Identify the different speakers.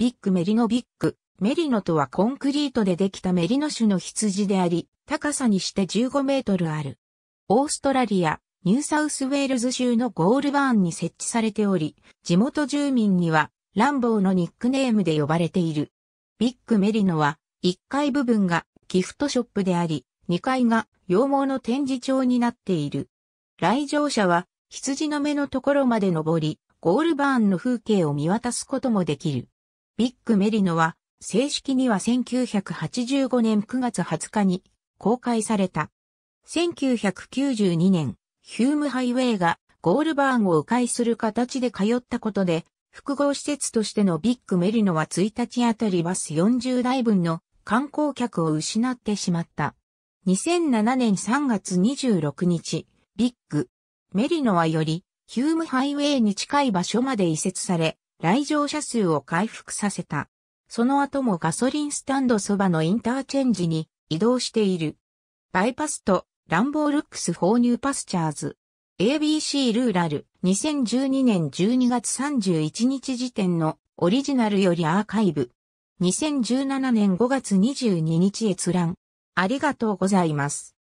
Speaker 1: ビッグメリノビッグ。メリノとはコンクリートでできたメリノ種の羊であり、高さにして15メートルある。オーストラリア、ニューサウスウェールズ州のゴールバーンに設置されており、地元住民にはランボーのニックネームで呼ばれている。ビッグメリノは、1階部分がギフトショップであり、2階が羊毛の展示場になっている。来場者は羊の目のところまで登り、ゴールバーンの風景を見渡すこともできる。ビッグメリノは、正式には1985年9月20日に公開された。1992年、ヒュームハイウェイがゴールバーンを迂回する形で通ったことで、複合施設としてのビッグメリノは1日あたりバス40台分の観光客を失ってしまった。2007年3月26日、ビッグメリノはよりヒュームハイウェイに近い場所まで移設され、来場者数を回復させた。その後もガソリンスタンドそばのインターチェンジに移動している。バイパスとランボールックス放入パスチャーズ。ABC ルーラル2012年12月31日時点のオリジナルよりアーカイブ。2017年5月22日閲覧。ありがとうございます。